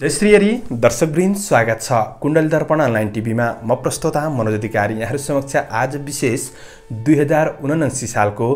जय श्री हरि दर्शकवृन्द स्वागत छ कुण्डल दर्पण अनलाइन टिभीमा म प्रस्तोता मनोज अधिकारी यहाँहरू समक्ष आज विशेष दुई हजार उनासी सालको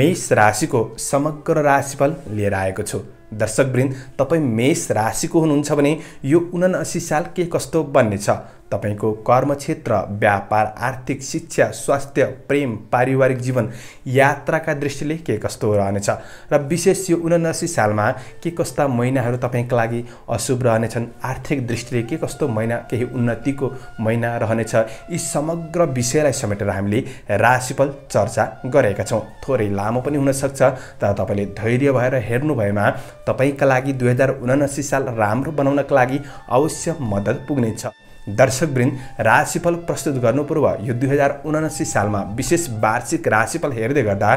मेष राशिको समग्र राशिफल लिएर आएको छु दर्शकवृन्द वृन्द तपाईँ मेष राशिको हुनुहुन्छ भने यो उनासी साल के कस्तो बन्नेछ तपाईँको कर्मक्षेत्र व्यापार आर्थिक शिक्षा स्वास्थ्य प्रेम पारिवारिक जीवन यात्राका दृष्टिले के कस्तो रहनेछ र विशेष यो उनासी सालमा के कस्ता महिनाहरू तपाईँका लागि अशुभ रहनेछन् आर्थिक दृष्टिले के कस्तो महिना केही उन्नतिको महिना रहनेछ यी समग्र विषयलाई समेटेर हामीले राशिफल चर्चा गरेका छौँ थोरै लामो पनि हुनसक्छ तर तपाईँले धैर्य भएर हेर्नुभएमा तपाईँका लागि दुई हजार उनासी साल राम्रो बनाउनका लागि अवश्य मद्दत पुग्नेछ दर्शकवृन्द राशिफल प्रस्तुत गर्नु पूर्व यो दुई हजार उनासी सालमा विशेष वार्षिक राशिफल हेर्दै गर्दा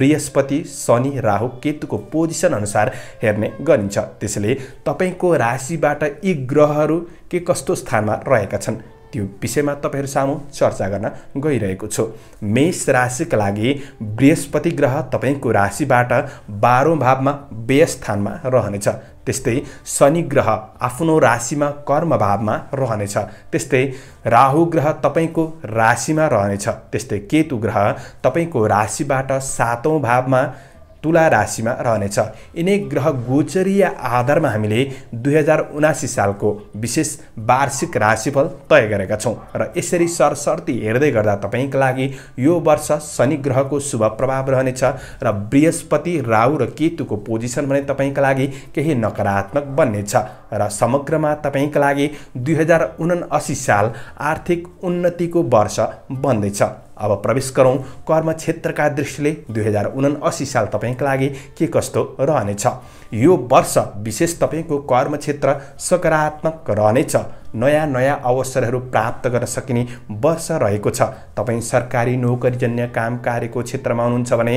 बृहस्पति शनि राहु केतुको पोजिसन अनुसार हेर्ने गरिन्छ त्यसैले तपाईँको राशिबाट यी ग्रहहरू के कस्तो स्थानमा रहेका छन् त्यो विषयमा तपाईँहरू सामु चर्चा गर्न गइरहेको छु मेष राशिका लागि बृहस्पति ग्रह तपाईँको राशिबाट बाह्रौँ भावमा व्यय स्थानमा रहनेछ त्यस्तै शनि ग्रह आफ्नो राशिमा कर्मभावमा रहनेछ त्यस्तै राहु ग्रह तपाईँको राशिमा रहनेछ त्यस्तै केतु ग्रह तपाईँको राशिबाट सातौँ भावमा तुला राशिमा रहनेछ यिनै ग्रह गोचरीय आधारमा हामीले दुई हजार उनासी सालको विशेष वार्षिक राशिफल तय गरेका छौँ र यसरी सरसर्ती हेर्दै गर्दा तपाईँको लागि यो वर्ष शनि ग्रहको शुभ प्रभाव रहनेछ र बृहस्पति राहु र केतुको पोजिसन भने तपाईँका लागि केही नकारात्मक बन्नेछ र समग्रमा तपाईँका लागि दुई हजार उनासी साल आर्थिक उन्नतिको वर्ष बन्दैछ अब प्रवेश गरौँ कर्म क्षेत्रका दृष्टिले दुई हजार असी साल तपाईँको लागि के कस्तो रहनेछ यो वर्ष विशेष तपाईँको कर्म क्षेत्र सकारात्मक रहनेछ नयाँ नयाँ अवसरहरू प्राप्त गर्न सकिने वर्ष रहेको छ तपाईँ सरकारी नोकरीजन्य काम कार्यको क्षेत्रमा हुनुहुन्छ भने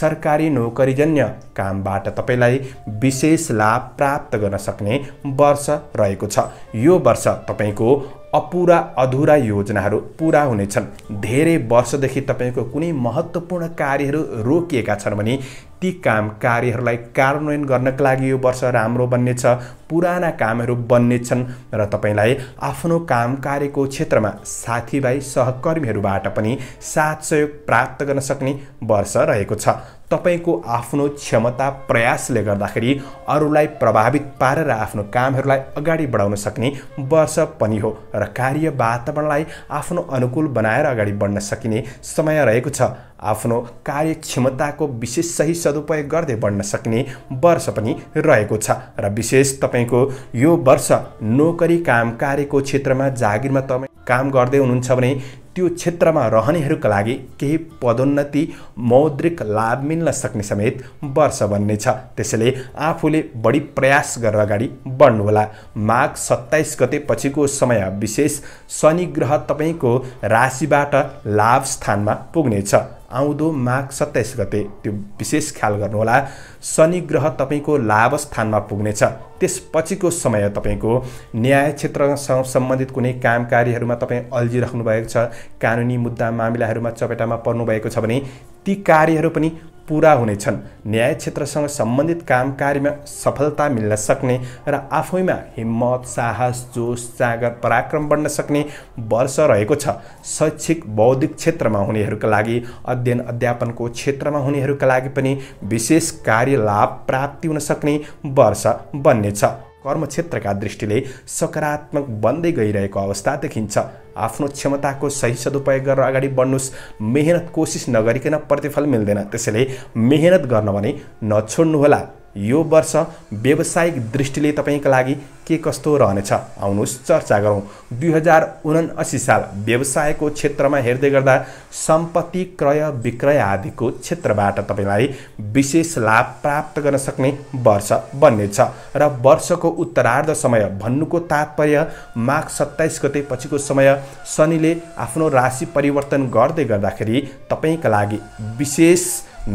सरकारी नोकरीजन्य कामबाट तपाईँलाई विशेष लाभ प्राप्त गर्न सक्ने वर्ष रहेको छ यो वर्ष तपाईँको अपुरा अधुरा योजनाहरू पुरा हुनेछन् धेरै वर्षदेखि तपाईँको कुनै महत्त्वपूर्ण कार्यहरू रोकिएका छन् भने ती काम कार्यहरूलाई कार्यान्वयन गर्नका लागि यो वर्ष राम्रो बन्नेछ पुराना कामहरू बन्नेछन् र तपाईँलाई आफ्नो काम कार्यको क्षेत्रमा साथीभाइ सहकर्मीहरूबाट पनि साथ सहयोग प्राप्त गर्न सक्ने वर्ष रहेको छ तपाईँको आफ्नो क्षमता प्रयासले गर्दाखेरि अरूलाई प्रभावित पारेर आफ्नो कामहरूलाई अगाडि बढाउन सक्ने वर्ष पनि हो र कार्य वातावरणलाई आफ्नो अनुकूल बनाएर अगाडि बढ्न सकिने समय रहेको छ आफ्नो कार्यक्षमताको विशेष सही सदुपयोग गर्दै बढ्न सक्ने वर्ष पनि रहेको छ र विशेष तपाईँ तपाईँको यो वर्ष नोकरी काम कार्यको क्षेत्रमा जागिरमा तपाईँ काम गर्दै हुनुहुन्छ भने त्यो क्षेत्रमा रहनेहरूका लागि केही पदोन्नति मौद्रिक लाभ मिल्न सक्ने समेत वर्ष बन्नेछ त्यसैले आफूले बढी प्रयास गरेर अगाडि बढ्नुहोला माघ सत्ताइस गते पछिको समय विशेष शनि ग्रह तपाईँको राशिबाट लाभ स्थानमा पुग्नेछ आउँदो माघ सत्ताइस गते त्यो विशेष ख्याल गर्नुहोला शनि ग्रह तपाईँको लाभ स्थानमा पुग्नेछ त्यसपछिको समय तपाईँको न्याय क्षेत्रसँग सम्बन्धित कुनै काम कार्यहरूमा तपाईँ अल्झिराख्नु भएको छ कानुनी मुद्दा मामिलाहरूमा चपेटामा पर्नुभएको छ भने ती कार्यहरू पनि पुरा हुनेछन् न्याय क्षेत्रसँग सम्बन्धित काम कार्यमा सफलता मिल्न सक्ने र आफैमा हिम्मत साहस जोस जाँगर पराक्रम बढ्न सक्ने वर्ष रहेको छ शैक्षिक बौद्धिक क्षेत्रमा हुनेहरूका लागि अध्ययन अध्यापनको क्षेत्रमा हुनेहरूका लागि पनि विशेष कार्यलाभ प्राप्ति हुन सक्ने वर्ष बन्नेछ कर्मक्षेत्रका दृष्टिले सकारात्मक बन्दै गइरहेको अवस्था देखिन्छ आफ्नो क्षमताको सही सदुपयोग गरेर अगाडि बढ्नुहोस् मेहनत कोसिस नगरिकन प्रतिफल मिल्दैन त्यसैले मेहनत गर्न भने नछोड्नुहोला यो वर्ष व्यावसायिक दृष्टिले तपाईँका लागि के कस्तो रहनेछ आउनुहोस् चर्चा गरौँ दुई हजार उनासी साल व्यवसायको क्षेत्रमा हेर्दै गर्दा सम्पत्ति क्रय विक्रय आदिको क्षेत्रबाट तपाईँलाई विशेष लाभ प्राप्त गर्न सक्ने वर्ष बन्नेछ र वर्षको उत्तरार्ध समय भन्नुको तात्पर्य माघ सत्ताइस गते पछिको समय शनिले आफ्नो राशि परिवर्तन गर्दै गर्दाखेरि तपाईँका लागि विशेष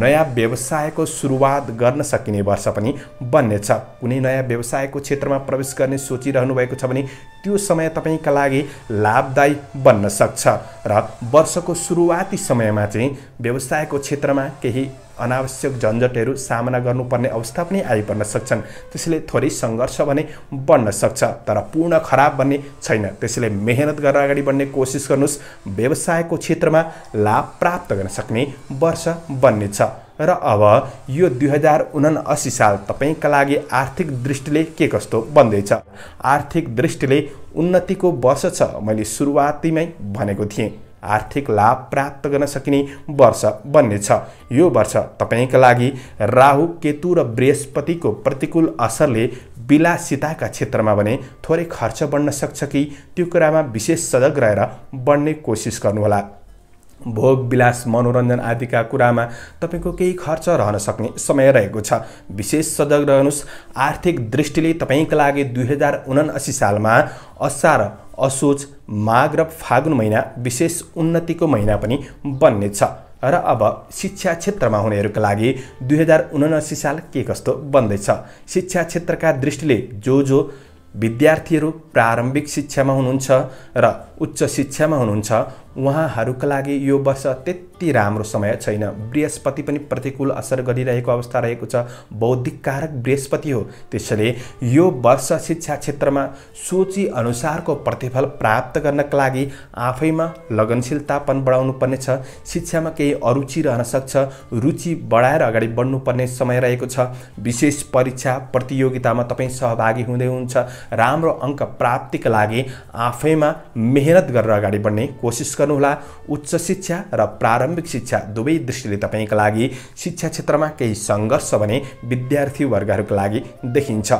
नयाँ व्यवसायको सुरुवात गर्न सकिने वर्ष पनि बन्नेछ कुनै नयाँ व्यवसायको क्षेत्रमा प्रवेश गर्ने सोचिरहनु भएको छ भने त्यो समय तपाईँका लागि लाभदायी बन्न सक्छ र वर्षको सुरुवाती समयमा चाहिँ व्यवसायको क्षेत्रमा केही अनावश्यक झन्झटहरू सामना गर्नुपर्ने अवस्था पनि आइपर्न सक्छन् त्यसैले थोरै सङ्घर्ष भने बढ्न सक्छ तर पूर्ण खराब भन्ने छैन त्यसैले मेहनत गरेर अगाडि बढ्ने कोसिस गर्नुहोस् व्यवसायको क्षेत्रमा लाभ प्राप्त गर्न सक्ने वर्ष बन्नेछ र अब यो दुई हजार असी साल तपाईँका लागि आर्थिक दृष्टिले के कस्तो बन्दैछ आर्थिक दृष्टिले उन्नतिको वर्ष छ मैले सुरुवातीमै भनेको थिएँ आर्थिक लाभ प्राप्त गर्न सकिने वर्ष बन्नेछ यो वर्ष तपाईँका लागि राहु केतु र बृहस्पतिको प्रतिकूल असरले विलासिताका क्षेत्रमा भने थोरै खर्च बढ्न सक्छ कि त्यो कुरामा विशेष सजग रहेर बढ्ने कोसिस गर्नुहोला भोग विलास मनोरञ्जन आदिका कुरामा तपाईँको केही खर्च रहन सक्ने समय रहेको छ विशेष सजग रहनुहोस् आर्थिक दृष्टिले तपाईँका लागि दुई हजार उनासी सालमा असार असोज माघ र फागुन महिना विशेष उन्नतिको महिना पनि बन्नेछ र अब शिक्षा क्षेत्रमा हुनेहरूका लागि दुई हजार उनासी साल के कस्तो बन्दैछ शिक्षा क्षेत्रका दृष्टिले जो जो विद्यार्थीहरू प्रारम्भिक शिक्षामा हुनुहुन्छ र उच्च शिक्षामा हुनुहुन्छ उहाँहरूका लागि यो वर्ष त्यति राम्रो समय छैन बृहस्पति पनि प्रतिकूल असर गरिरहेको अवस्था रहेको छ बौद्धिक कारक बृहस्पति हो त्यसैले यो वर्ष शिक्षा क्षेत्रमा सोची अनुसारको प्रतिफल प्राप्त गर्नका लागि आफैमा लगनशीलतापन बढाउनु पर्नेछ शिक्षामा केही अरुचि रहन सक्छ रुचि बढाएर अगाडि बढ्नुपर्ने समय रहेको छ विशेष परीक्षा प्रतियोगितामा तपाईँ सहभागी हुँदै हुन्छ राम्रो अङ्क प्राप्तिका लागि आफैमा मेहनत गरेर अगाडि बढ्ने कोसिस गर्नुहोला उच्च शिक्षा र प्रारम्भिक शिक्षा दुवै दृष्टिले तपाईँका लागि शिक्षा क्षेत्रमा केही सङ्घर्ष भने विद्यार्थी वर्गहरूको लागि देखिन्छ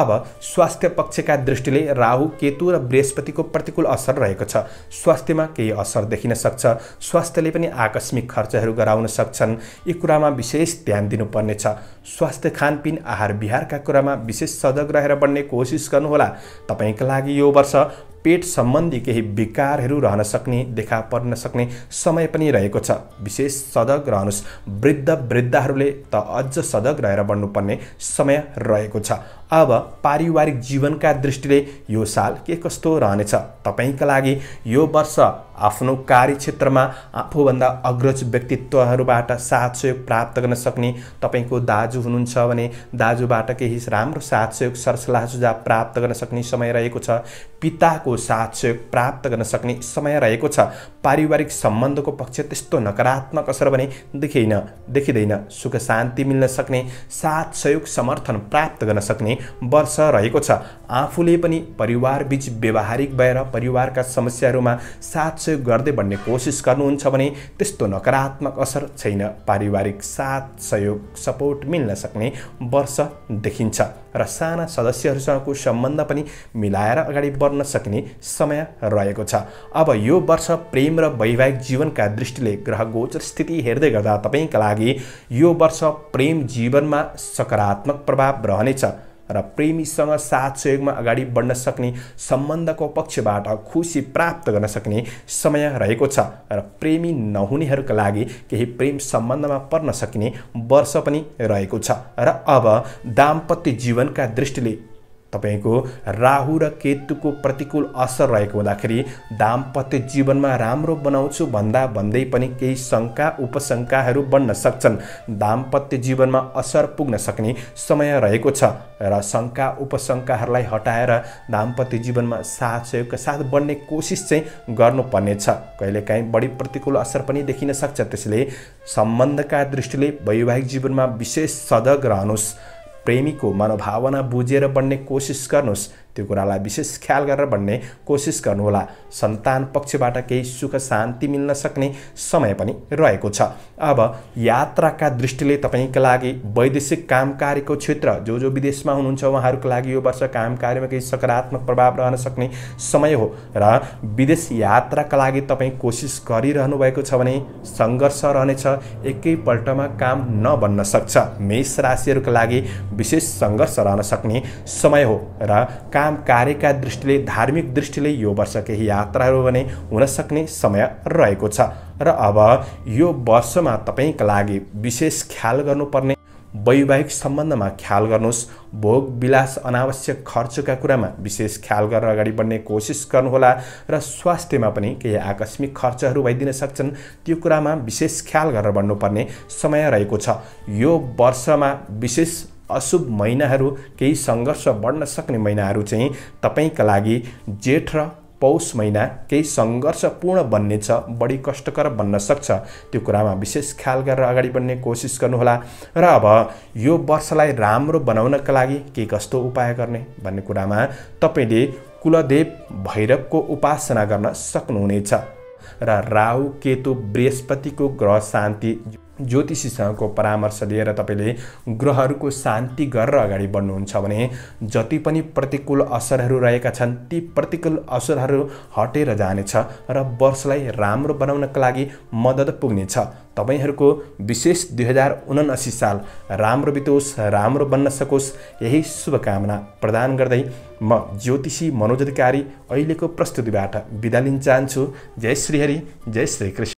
अब स्वास्थ्य पक्षका दृष्टिले राहु केतु र बृहस्पतिको प्रतिकूल असर रहेको छ स्वास्थ्यमा केही असर देखिन सक्छ स्वास्थ्यले पनि आकस्मिक खर्चहरू गराउन सक्छन् यी कुरामा विशेष ध्यान दिनुपर्नेछ स्वास्थ्य खानपिन आहार विहारका कुरामा विशेष सजग रहेर बढ्ने कोसिस गर्नुहोला तपाईँका लागि यो वर्ष पेट सम्बन्धी केही विकारहरू रहन सक्ने देखा पर्न सक्ने समय पनि रहेको छ विशेष सजग रहनुहोस् वृद्ध वृद्धाहरूले त अझ सजग रहेर बढ्नुपर्ने समय रहेको छ अब पारिवारिक जीवनका दृष्टिले यो साल के कस्तो रहनेछ तपाईँका लागि यो वर्ष आफ्नो कार्यक्षेत्रमा आफूभन्दा अग्रज व्यक्तित्वहरूबाट साथ सहयोग प्राप्त गर्न सक्ने तपाईँको दाजु हुनुहुन्छ भने दाजुबाट केही राम्रो साथ सहयोग सरसल्लाह सुझाव प्राप्त गर्न सक्ने समय रहेको छ पिताको परिवारको साथ सहयोग प्राप्त गर्न सक्ने समय रहेको छ पारिवारिक सम्बन्धको पक्ष त्यस्तो नकारात्मक असर भने देखिन देखिँदैन सुख शान्ति मिल्न सक्ने साथ सहयोग समर्थन प्राप्त गर्न सक्ने वर्ष रहेको छ आफूले पनि परिवारबीच व्यवहारिक भएर परिवारका समस्याहरूमा साथ सहयोग गर्दै भन्ने कोसिस गर्नुहुन्छ भने त्यस्तो नकारात्मक असर छैन पारिवारिक साथ सहयोग सपोर्ट मिल्न सक्ने वर्ष देखिन्छ र साना सदस्यहरूसँगको सम्बन्ध पनि मिलाएर अगाडि बढ्न सक्ने समय रहेको छ अब यो वर्ष प्रेम र वैवाहिक जीवनका दृष्टिले ग्रह गोचर स्थिति हेर्दै गर्दा तपाईँका लागि यो वर्ष प्रेम जीवनमा सकारात्मक प्रभाव रहनेछ र प्रेमीसँग साथ सहयोगमा अगाडि बढ्न सक्ने सम्बन्धको पक्षबाट खुसी प्राप्त गर्न सक्ने समय रहेको छ र प्रेमी नहुनेहरूका लागि केही प्रेम सम्बन्धमा पर्न सकिने वर्ष पनि रहेको छ र अब दाम्पत्य जीवनका दृष्टिले तपाईँको राहु र केतुको प्रतिकूल असर रहेको हुँदाखेरि दाम्पत्य जीवनमा राम्रो बनाउँछु भन्दा भन्दै पनि केही शङ्का उपशङ्काहरू बन्न सक्छन् दाम्पत्य जीवनमा असर पुग्न सक्ने समय रहेको छ र शङ्का उपशङ्काहरूलाई हटाएर दाम्पत्य जीवनमा साथ सहयोगका साथ बढ्ने कोसिस चाहिँ गर्नुपर्नेछ कहिलेकाहीँ बढी प्रतिकूल असर पनि देखिन सक्छ त्यसले सम्बन्धका दृष्टिले वैवाहिक जीवनमा विशेष सजग रहनुहोस् प्रेमीको मनोभावना बुझेर बन्ने कोसिस गर्नुहोस् त्यो कुरालाई विशेष ख्याल गरेर भन्ने कोसिस गर्नुहोला सन्तान पक्षबाट केही सुख शान्ति मिल्न सक्ने समय पनि रहेको छ अब यात्राका दृष्टिले तपाईँका लागि वैदेशिक काम कार्यको क्षेत्र जो जो विदेशमा हुनुहुन्छ उहाँहरूको लागि यो वर्ष काम कार्यमा केही सकारात्मक प्रभाव रहन सक्ने समय हो र विदेश यात्राका लागि तपाईँ कोसिस गरिरहनु भएको छ भने सङ्घर्ष रहनेछ एकैपल्टमा काम नबन्न सक्छ मेष राशिहरूका लागि विशेष सङ्घर्ष रहन सक्ने समय हो र काम काम कार्यका दृष्टिले धार्मिक दृष्टिले यो वर्ष केही यात्राहरू भने हुन सक्ने समय रहेको छ र अब यो वर्षमा तपाईँका लागि विशेष ख्याल गर्नुपर्ने वैवाहिक सम्बन्धमा ख्याल गर्नुहोस् भोग विलास अनावश्यक खर्चका कुरामा विशेष ख्याल गरेर अगाडि बढ्ने कोसिस गर्नुहोला र स्वास्थ्यमा पनि केही आकस्मिक खर्चहरू भइदिन सक्छन् त्यो कुरामा विशेष ख्याल गरेर बढ्नुपर्ने समय रहेको छ यो वर्षमा विशेष अशुभ महिनाहरू केही सङ्घर्ष बढ्न सक्ने महिनाहरू चाहिँ तपाईँका लागि जेठ र पौष महिना केही सङ्घर्षपूर्ण बन्नेछ बढी कष्टकर बन्न सक्छ त्यो कुरामा विशेष ख्याल गरेर अगाडि बढ्ने कोसिस गर्नुहोला र अब यो वर्षलाई राम्रो बनाउनका लागि के कस्तो उपाय गर्ने भन्ने कुरामा तपाईँले कुलदेव भैरवको उपासना गर्न सक्नुहुनेछ र राहु केतु बृहस्पतिको ग्रह शान्ति ज्योतिषीसँगको परामर्श लिएर तपाईँले ग्रहहरूको शान्ति गरेर अगाडि बढ्नुहुन्छ भने जति पनि प्रतिकूल असरहरू रहेका छन् ती प्रतिकूल असरहरू हटेर जानेछ र वर्षलाई राम्रो बनाउनका लागि मद्दत पुग्नेछ तपाईँहरूको विशेष दुई हजार उनासी साल राम्रो बितोस् राम्रो बन्न सकोस् यही शुभकामना प्रदान गर्दै म ज्योतिषी मनोज अधिकारी अहिलेको प्रस्तुतिबाट बिदा लिन चाहन्छु जय श्रीहरि जय श्री कृष्ण